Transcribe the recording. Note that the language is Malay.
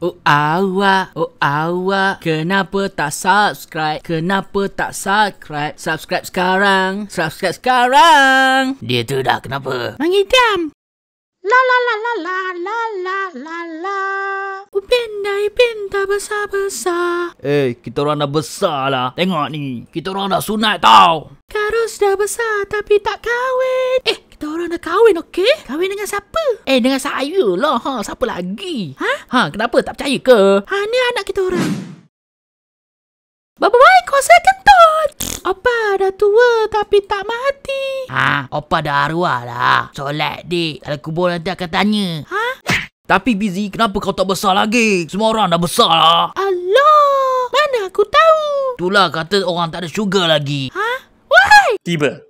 Oh awa, oh awa, Kenapa tak subscribe? Kenapa tak subscribe? Subscribe sekarang Subscribe sekarang Dia tu dah kenapa? Mangitam La la la la la la la la la Pindai pindai besar-besar Eh, kita orang dah besar lah Tengok ni, kita orang dah sunat tau Karus dah besar tapi tak kawin. Eh, kita orang dah kahwin, okey? Kahwin dengan siapa? Eh, dengan saya lah. Ha, siapa lagi? Ha? Ha, kenapa? Tak percaya ke? Ha, ni anak kita orang. Bye-bye, kau saya kentut. Opa dah tua tapi tak mati. Ha, Opa dah arwah lah. Solat, dik. Kalau kubur nanti akan tanya. Ha? Tapi Bizi, kenapa kau tak besar lagi? Semua orang dah besar lah. Allah, mana aku tahu? Itulah kata orang tak ada sugar lagi. Ha? Why? Tiba.